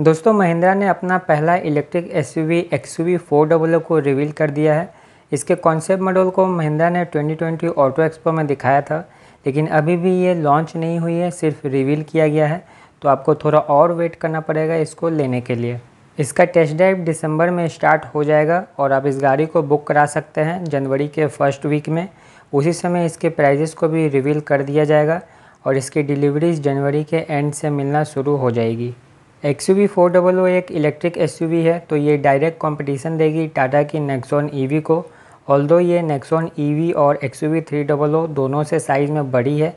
दोस्तों महिंद्रा ने अपना पहला इलेक्ट्रिक एसयूवी एक्सयूवी ओ को रिवील कर दिया है इसके कॉन्सेप्ट मॉडल को महिंद्रा ने 2020 ऑटो एक्सपो में दिखाया था लेकिन अभी भी ये लॉन्च नहीं हुई है सिर्फ रिवील किया गया है तो आपको थोड़ा और वेट करना पड़ेगा इसको लेने के लिए इसका टेस्ट ड्राइव दिसंबर में स्टार्ट हो जाएगा और आप इस गाड़ी को बुक करा सकते हैं जनवरी के फर्स्ट वीक में उसी समय इसके प्राइजेस को भी रिवील कर दिया जाएगा और इसकी डिलीवरीज जनवरी के एंड से मिलना शुरू हो जाएगी X U V four double O एक इलेक्ट्रिक एस यू वी है तो ये डायरेक्ट कॉम्पिटिशन देगी टाटा की नेक्सॉन ई वी को ऑल दो ये नेक्सॉन ई वी और X U V three double O दोनों से साइज़ में बड़ी है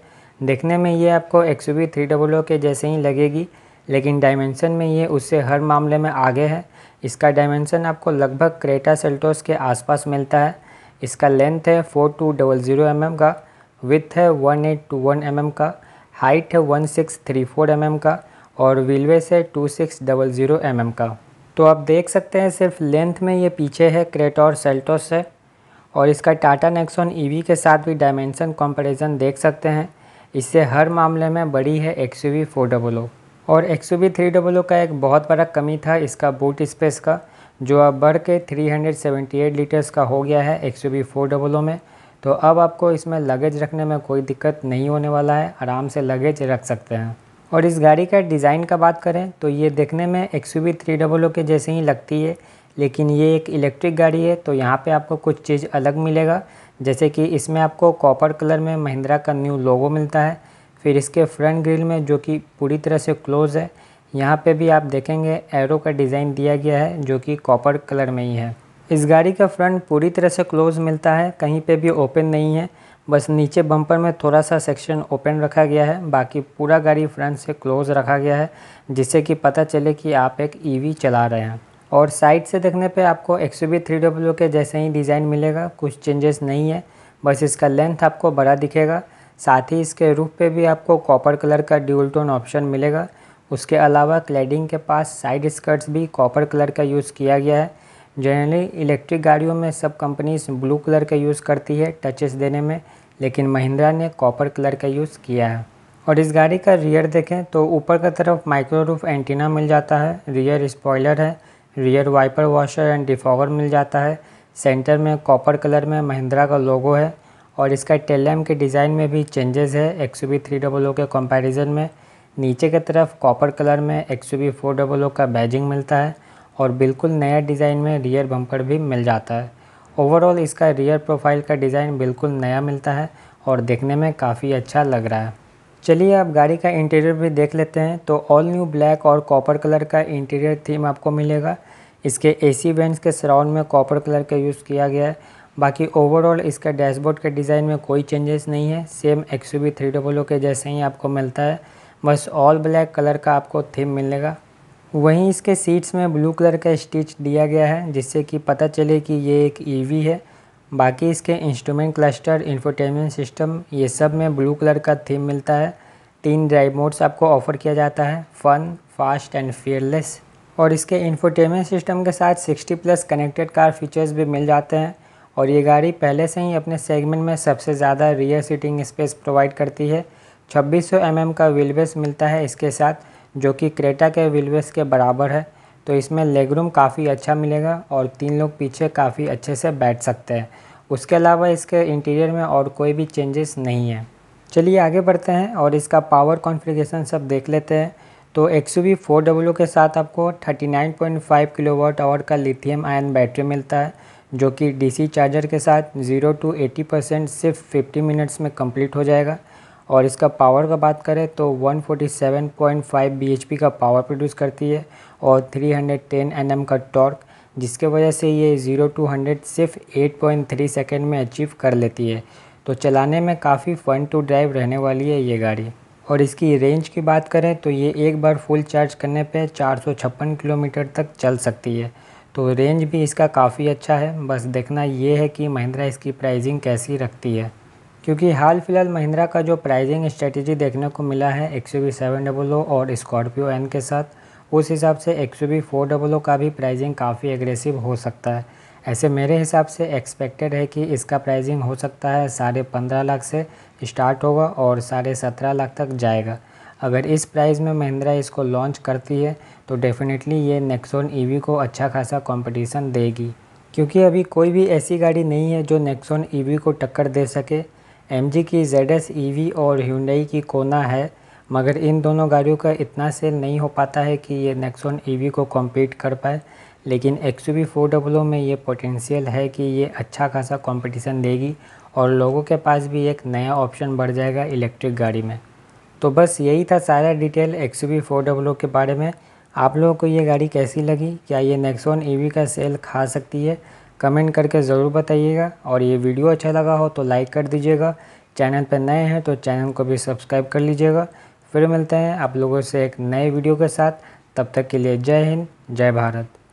देखने में ये आपको X U V three double O के जैसे ही लगेगी लेकिन डायमेंशन में ये उससे हर मामले में आगे है इसका डायमेंशन आपको लगभग क्रेटा सेल्टोस के आसपास मिलता है इसका लेंथ है four two double zero M M का विथ है one eight two one M M का हाइट है one six three four M M का और व्हीलवेस है two six double zero M M का तो आप देख सकते हैं सिर्फ लेंथ में ये पीछे है क्रेटा और सेल्टोस से और इसका टाटा ई वी के साथ भी डायमेंशन कंपैरिजन देख सकते हैं इससे हर मामले में बड़ी है X U V four double O और X U V three double O का एक बहुत बड़ा कमी था इसका बूट स्पेस का जो अब बढ़ के 378 लीटर्स का हो गया है X U V four double O में तो अब आपको इसमें लगेज रखने में कोई दिक्कत नहीं होने वाला है आराम से लगेज रख सकते हैं और इस गाड़ी का डिज़ाइन का बात करें तो ये देखने में X U three double O के जैसे ही लगती है लेकिन ये एक इलेक्ट्रिक गाड़ी है तो यहाँ पे आपको कुछ चीज़ अलग मिलेगा जैसे कि इसमें आपको कॉपर कलर में महिंद्रा का न्यू लोगो मिलता है फिर इसके फ्रंट ग्रिल में जो कि पूरी तरह से क्लोज़ है यहाँ पर भी आप देखेंगे एरो का डिज़ाइन दिया गया है जो कि कॉपर कलर में ही है इस गाड़ी का फ्रंट पूरी तरह से क्लोज़ मिलता है कहीं पर भी ओपन नहीं है बस नीचे बम्पर में थोड़ा सा सेक्शन ओपन रखा गया है बाकी पूरा गाड़ी फ्रंट से क्लोज रखा गया है जिससे कि पता चले कि आप एक ईवी e चला रहे हैं और साइड से देखने पे आपको एक्स थ्री डब्ल्यू के जैसे ही डिज़ाइन मिलेगा कुछ चेंजेस नहीं है बस इसका लेंथ आपको बड़ा दिखेगा साथ ही इसके रूफ पे भी आपको कॉपर कलर का ड्यूल टोन ऑप्शन मिलेगा उसके अलावा क्लैडिंग के पास साइड स्कर्ट्स भी कॉपर कलर का यूज़ किया गया है जनरली इलेक्ट्रिक गाड़ियों में सब कंपनीज ब्लू कलर का यूज़ करती है टचेस देने में लेकिन महिंद्रा ने कॉपर कलर का यूज़ किया है और इस गाड़ी का रियर देखें तो ऊपर की तरफ माइक्रो रूफ एंटीना मिल जाता है रियर स्पॉयलर है rear wiper washer and defogger मिल जाता है सेंटर में कॉपर कलर में महिंद्रा का लोगो है और इसका टेलैम के डिज़ाइन में भी चेंजेस है X U three double O के कंपैरिजन में नीचे की तरफ कॉपर कलर में X U four double O का बैजिंग मिलता है और बिल्कुल नया डिज़ाइन में रियर बम्पर भी मिल जाता है ओवरऑल इसका रियर प्रोफाइल का डिज़ाइन बिल्कुल नया मिलता है और देखने में काफ़ी अच्छा लग रहा है चलिए आप गाड़ी का इंटीरियर भी देख लेते हैं तो ऑल न्यू ब्लैक और कॉपर कलर का इंटीरियर थीम आपको मिलेगा इसके एसी वेंट्स के सराउंड में कॉपर कलर का यूज़ किया गया है बाकी ओवरऑल इसका डैशबोर्ड के डिज़ाइन में कोई चेंजेस नहीं है सेम एक्स यू के जैसे ही आपको मिलता है बस ऑल ब्लैक कलर का आपको थीम मिलेगा वहीं इसके सीट्स में ब्लू कलर का स्टिच दिया गया है जिससे कि पता चले कि ये एक ईवी e है बाकी इसके इंस्ट्रूमेंट क्लस्टर इंफोटेनमेंट सिस्टम ये सब में ब्लू कलर का थीम मिलता है तीन ड्राइव मोड्स आपको ऑफर किया जाता है फन फास्ट एंड फियरलेस और इसके इंफोटेनमेंट सिस्टम के साथ 60 प्लस कनेक्टेड कार फीचर्स भी मिल जाते हैं और ये गाड़ी पहले से ही अपने सेगमेंट में सबसे ज़्यादा रियर सीटिंग स्पेस प्रोवाइड करती है सौ एम mm का व्हील बेस मिलता है इसके साथ जो कि क्रेटा के विलवेस के बराबर है तो इसमें लेगरूम काफ़ी अच्छा मिलेगा और तीन लोग पीछे काफ़ी अच्छे से बैठ सकते हैं उसके अलावा इसके इंटीरियर में और कोई भी चेंजेस नहीं है चलिए आगे बढ़ते हैं और इसका पावर कॉन्फ़िगरेशन सब देख लेते हैं तो एक्स वी फोर डब्ल्यू के साथ आपको 39.5 किलोवाट आवर का लिथियम आयन बैटरी मिलता है जो कि डीसी चार्जर के साथ 0 टू 80 परसेंट सिर्फ 50 मिनट्स में कंप्लीट हो जाएगा और इसका पावर का बात करें तो 147.5 bhp का पावर प्रोड्यूस करती है और 310 nm का टॉर्क जिसके वजह से ये ज़ीरो टू हंड्रेड सिर्फ 8.3 सेकेंड में अचीव कर लेती है तो चलाने में काफ़ी फ़न टू ड्राइव रहने वाली है ये गाड़ी और इसकी रेंज की बात करें तो ये एक बार फुल चार्ज करने पे 456 किलोमीटर तक चल सकती है तो रेंज भी इसका काफ़ी अच्छा है बस देखना ये है कि महिंद्रा इसकी प्राइसिंग कैसी रखती है क्योंकि हाल फिलहाल महिंद्रा का जो प्राइजिंग स्ट्रेटजी देखने को मिला है X U seven double O और स्कॉर्पियो एन के साथ उस हिसाब से X U four double O का भी प्राइजिंग काफ़ी एग्रेसिव हो सकता है ऐसे मेरे हिसाब से एक्सपेक्टेड है कि इसका प्राइजिंग हो सकता है साढ़े पंद्रह लाख से स्टार्ट होगा और साढ़े सत्रह लाख तक जाएगा अगर इस प्राइस में महिंद्रा इसको लॉन्च करती है तो डेफ़िनेटली ये नेक्सोन ईवी e को अच्छा खासा कंपटीशन देगी क्योंकि अभी कोई भी ऐसी गाड़ी नहीं है जो नेक्सोन ईवी e को टक्कर दे सके एम की जेड एस e और ह्यूडई की कोना है मगर इन दोनों गाड़ियों का इतना सेल नहीं हो पाता है कि ये नेक्सोन ई e को कॉम्पीट कर पाए लेकिन एक्स यू फोर डब्लो में ये पोटेंशियल है कि ये अच्छा खासा कंपटीशन देगी और लोगों के पास भी एक नया ऑप्शन बढ़ जाएगा इलेक्ट्रिक गाड़ी में तो बस यही था सारा detail X U four double O के बारे में आप लोगों को ये गाड़ी कैसी लगी क्या ये नेक्सोन ई e का सेल खा सकती है कमेंट करके ज़रूर बताइएगा और ये वीडियो अच्छा लगा हो तो लाइक कर दीजिएगा चैनल पर नए हैं तो चैनल को भी सब्सक्राइब कर लीजिएगा फिर मिलते हैं आप लोगों से एक नए वीडियो के साथ तब तक के लिए जय हिंद जय भारत